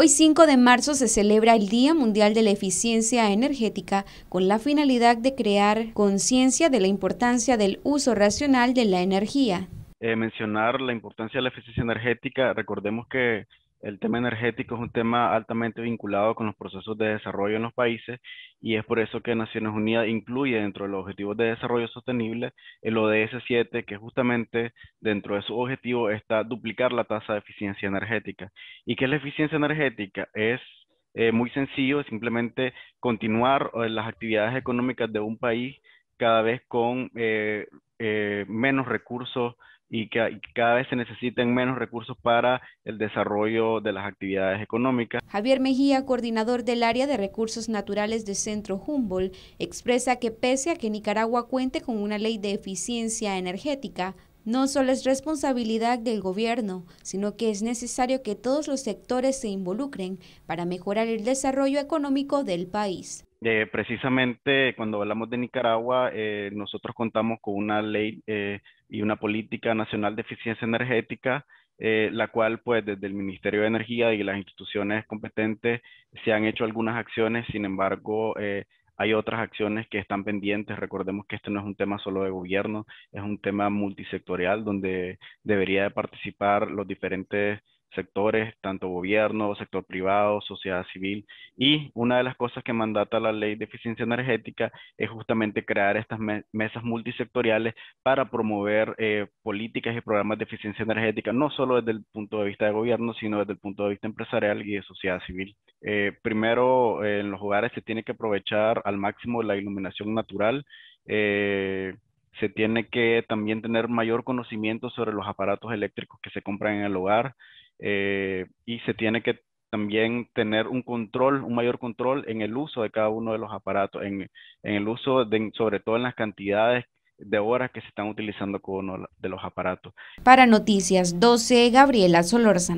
Hoy 5 de marzo se celebra el Día Mundial de la Eficiencia Energética con la finalidad de crear conciencia de la importancia del uso racional de la energía. Eh, mencionar la importancia de la eficiencia energética, recordemos que el tema energético es un tema altamente vinculado con los procesos de desarrollo en los países y es por eso que Naciones Unidas incluye dentro de los Objetivos de Desarrollo Sostenible el ODS 7, que justamente dentro de su objetivo está duplicar la tasa de eficiencia energética. ¿Y qué es la eficiencia energética? Es eh, muy sencillo, simplemente continuar eh, las actividades económicas de un país cada vez con eh, menos recursos y que cada vez se necesiten menos recursos para el desarrollo de las actividades económicas. Javier Mejía, coordinador del área de recursos naturales de Centro Humboldt, expresa que pese a que Nicaragua cuente con una ley de eficiencia energética, no solo es responsabilidad del gobierno, sino que es necesario que todos los sectores se involucren para mejorar el desarrollo económico del país. Eh, precisamente cuando hablamos de Nicaragua, eh, nosotros contamos con una ley eh, y una política nacional de eficiencia energética, la cual pues desde el Ministerio de Energía y las instituciones competentes se han hecho algunas acciones, sin embargo, hay otras acciones que están pendientes. Recordemos que este no es un tema solo de gobierno, es un tema multisectorial donde debería participar los diferentes sectores, tanto gobierno, sector privado, sociedad civil. Y una de las cosas que mandata la ley de eficiencia energética es justamente crear estas mesas multisectoriales para promover eh, políticas y programas de eficiencia energética, no solo desde el punto de vista de gobierno, sino desde el punto de vista empresarial y de sociedad civil. Eh, primero, eh, en los hogares se tiene que aprovechar al máximo la iluminación natural se tiene que también tener mayor conocimiento sobre los aparatos eléctricos que se compran en el hogar, eh, y se tiene que también tener un control, un mayor control en el uso de cada uno de los aparatos, en, el uso, de, sobre todo en las cantidades de horas que se están utilizando con uno de los aparatos. Para Noticias 12, Gabriela Solórzano.